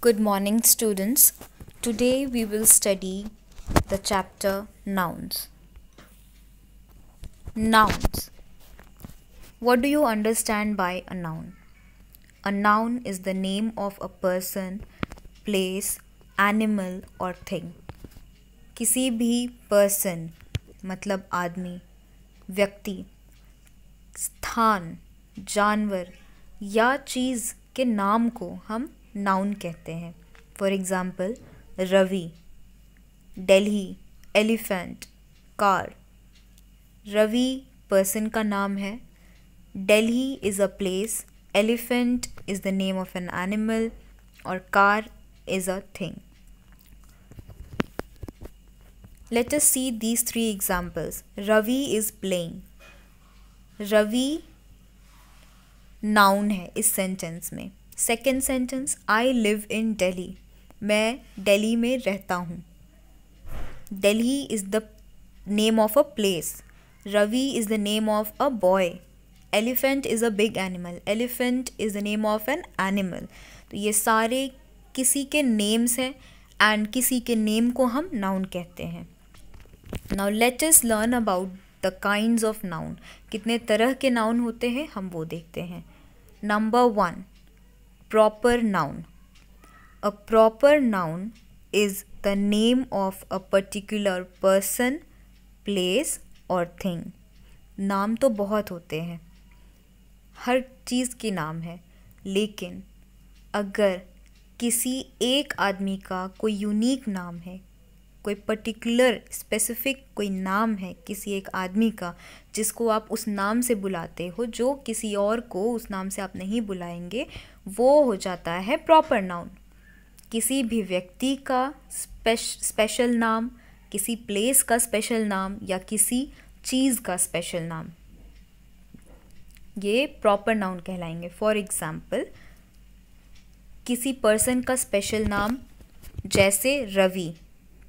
Good morning, students. Today we will study the chapter Nouns. Nouns. What do you understand by a noun? A noun is the name of a person, place, animal or thing. किसी भी person मतलब आदमी व्यक्ति स्थान जानवर या चीज़ के नाम को हम नाउन कहते हैं for example Ravi Delhi elephant car Ravi person का नाम है Delhi is a place elephant is the name of an animal और car is a thing let us see these three examples Ravi is playing Ravi noun है इस सेंटेंस में second sentence I live in Delhi मैं डेली में रहता हूँ Delhi is the name of a place Ravi is the name of a boy elephant is a big animal elephant is the name of an animal तो ये सारे किसी के नेम्स हैं एंड किसी के नेम को हम नाउन कहते हैं now let us learn about the kind of noun कितने तरह के नाउन होते हैं हम वो देखते हैं number one proper noun a proper noun is the name of a particular person place or thing नाम तो बहुत होते हैं हर चीज़ के नाम है लेकिन अगर किसी एक आदमी का कोई यूनिक नाम है कोई पर्टिकुलर स्पेसिफिक कोई नाम है किसी एक आदमी का जिसको आप उस नाम से बुलाते हो जो किसी और को उस नाम से आप नहीं बुलाएंगे वो हो जाता है प्रॉपर नाउन किसी भी व्यक्ति का स्पेशल नाम किसी प्लेस का स्पेशल नाम या किसी चीज़ का स्पेशल नाम ये प्रॉपर नाउन कहलाएंगे फॉर एग्ज़ाम्पल किसी पर्सन का स्पेशल नाम जैसे रवि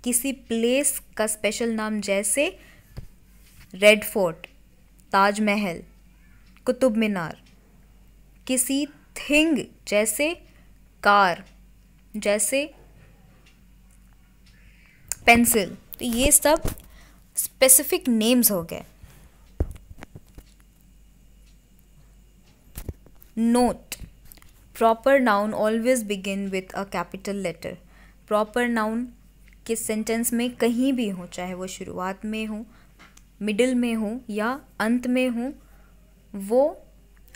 किसी प्लेस का स्पेशल नाम जैसे रेड फोर्ट ताजमहल कुतुब मीनार किसी थिंग जैसे कार जैसे पेंसिल तो ये सब स्पेसिफिक नेम्स हो गए note proper noun always begin with a capital letter proper noun के सेंटेंस में कहीं भी हो चाहे वो शुरुआत में हो मिडिल में हो या अंत में हो वो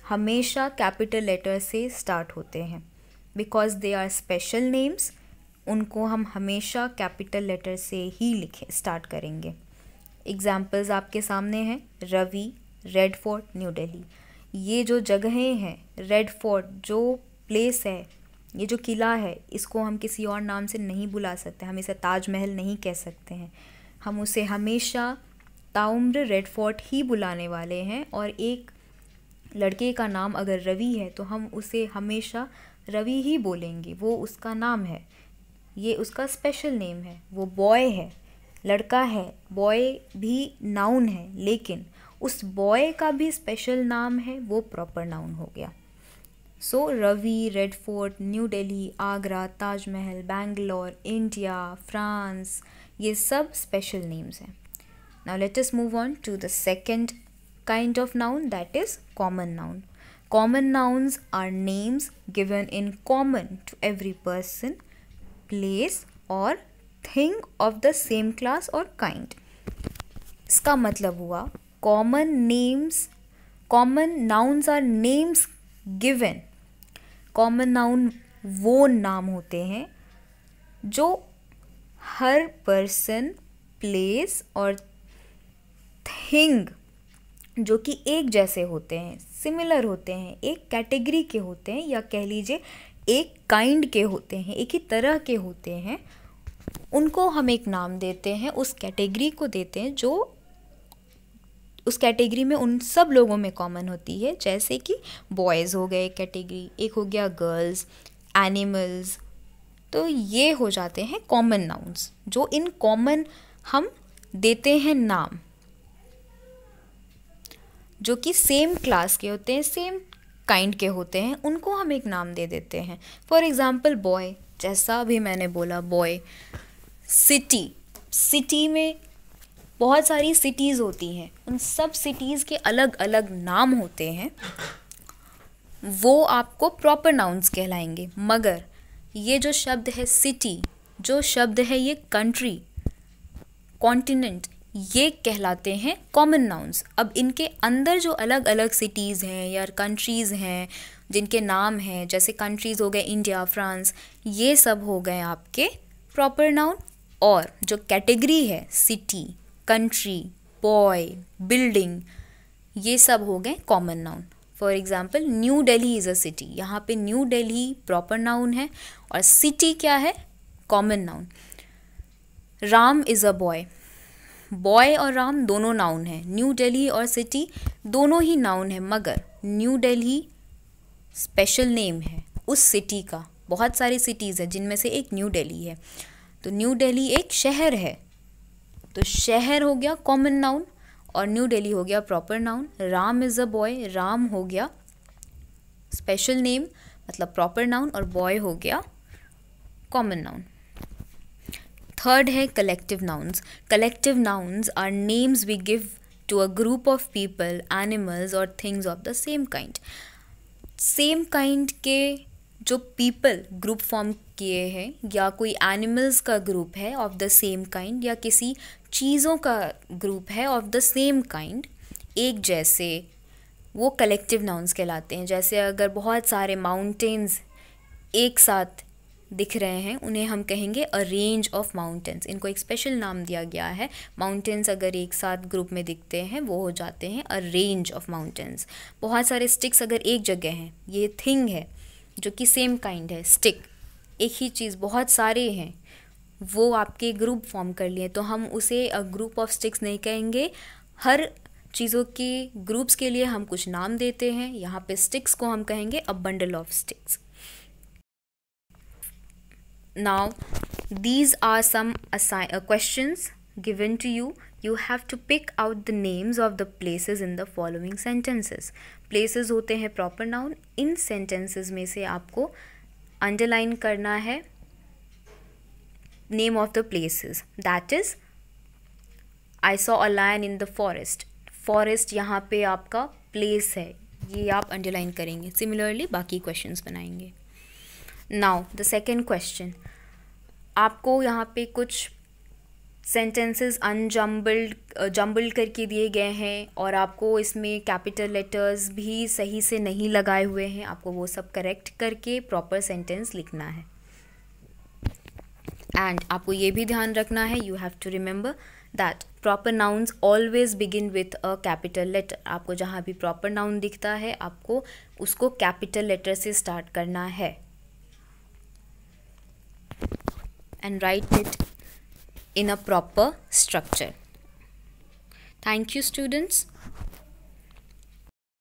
हमेशा कैपिटल लेटर से स्टार्ट होते हैं because they are special names उनको हम हमेशा कैपिटल लेटर से ही लिखें स्टार्ट करेंगे एग्ज़ाम्पल्स आपके सामने हैं Ravi Red Fort New Delhi ये जो जगहें हैं रेड फोर्ट जो प्लेस है ये जो किला है इसको हम किसी और नाम से नहीं बुला सकते हम इसे ताजमहल नहीं कह सकते हैं हम उसे हमेशा ताउम्र रेड फोर्ट ही बुलाने वाले हैं और एक लड़के का नाम अगर रवि है तो हम उसे हमेशा रवि ही बोलेंगे वो उसका नाम है ये उसका स्पेशल नेम है वो बॉय है लड़का है बॉय भी नाउन है लेकिन उस बॉय का भी स्पेशल नाम है वो प्रॉपर नाउन हो गया so Ravi Red Fort New Delhi Agra Taj Mahal Bangalore India France ये सब स्पेशल नेम्स हैं now let us move on to the second kind of noun that is common noun. Common nouns are names given in common to every person, place or thing of the same class or kind. इसका मतलब हुआ common names common nouns are names given. Common noun वो नाम होते हैं जो हर person place और थिंग जो कि एक जैसे होते हैं सिमिलर होते हैं एक कैटेगरी के होते हैं या कह लीजिए एक काइंड के होते हैं एक ही तरह के होते हैं उनको हम एक नाम देते हैं उस कैटेगरी को देते हैं जो उस कैटेगरी में उन सब लोगों में कॉमन होती है जैसे कि बॉयज़ हो गए कैटेगरी एक हो गया गर्ल्स एनिमल्स तो ये हो जाते हैं कॉमन नाउन्स जो इन कॉमन हम देते हैं नाम जो कि सेम क्लास के होते हैं सेम काइंड के होते हैं उनको हम एक नाम दे देते हैं फॉर एग्ज़ाम्पल बॉय जैसा भी मैंने बोला बॉय सिटी सिटी में बहुत सारी सिटीज़ होती हैं उन सब सिटीज़ के अलग अलग नाम होते हैं वो आपको प्रॉपर नाउन्स कहलाएंगे मगर ये जो शब्द है सिटी जो शब्द है ये कंट्री कॉन्टिनेंट ये कहलाते हैं कॉमन नाउन्स अब इनके अंदर जो अलग अलग सिटीज़ हैं या कंट्रीज़ हैं जिनके नाम हैं जैसे कंट्रीज़ हो गए इंडिया फ्रांस ये सब हो गए आपके प्रॉपर नाउन और जो कैटेगरी है सिटी कंट्री बॉय बिल्डिंग ये सब हो गए common noun for example New Delhi is a city यहाँ पे न्यू डेली प्रॉपर नाउन है और सिटी क्या है common noun Ram is a boy boy और राम दोनों नाउन हैं न्यू दिल्ली और सिटी दोनों ही नाउन हैं मगर न्यू दिल्ली स्पेशल नेम है उस सिटी का बहुत सारी सिटीज़ है जिनमें से एक न्यू दिल्ली है तो न्यू दिल्ली एक शहर है तो शहर हो गया कॉमन नाउन और न्यू दिल्ली हो गया proper noun Ram is a boy Ram हो गया स्पेशल नेम मतलब प्रॉपर नाउन और बॉय हो गया कॉमन नाउन थर्ड है collective nouns collective nouns are names we give to a group of people animals और things of the same kind same kind के जो पीपल ग्रुप फॉर्म किए हैं या कोई एनिमल्स का ग्रुप है ऑफ द सेम काइंड या किसी चीज़ों का ग्रुप है ऑफ द सेम काइंड एक जैसे वो कलेक्टिव नाउन्स कहलाते हैं जैसे अगर बहुत सारे माउंटेन्स एक साथ दिख रहे हैं उन्हें हम कहेंगे अ रेंज ऑफ माउंटेंस इनको एक स्पेशल नाम दिया गया है माउंटेंस अगर एक साथ ग्रुप में दिखते हैं वो हो जाते हैं अ रेंज ऑफ माउंटेंस बहुत सारे स्टिक्स अगर एक जगह हैं ये थिंग है जो कि सेम काइंड है स्टिक एक ही चीज़ बहुत सारे हैं वो आपके ग्रुप फॉर्म कर लिए तो हम उसे ग्रुप ऑफ स्टिक्स नहीं कहेंगे हर चीज़ों के ग्रुप्स के लिए हम कुछ नाम देते हैं यहाँ पे स्टिक्स को हम कहेंगे a bundle of sticks now these are some assign uh, questions given to you you have to pick out the names of the places in the following sentences places hote hain proper noun in sentences mein se aapko underline karna hai name of the places that is I saw a lion in the forest forest yahan pe aapka place hai ये आप underline करेंगे similarly बाकी questions बनाएंगे now the second question आपको यहाँ पे कुछ sentences अनजम्बल्ड jumbled करके दिए गए हैं और आपको इसमें कैपिटल लेटर्स भी सही से नहीं लगाए हुए हैं आपको वो सब करेक्ट करके प्रॉपर सेंटेंस लिखना है एंड आपको ये भी ध्यान रखना है you have to remember that proper nouns always begin with a capital letter आपको जहाँ भी प्रॉपर नाउन दिखता है आपको उसको कैपिटल लेटर से स्टार्ट करना है and write it in a proper structure. Thank you students.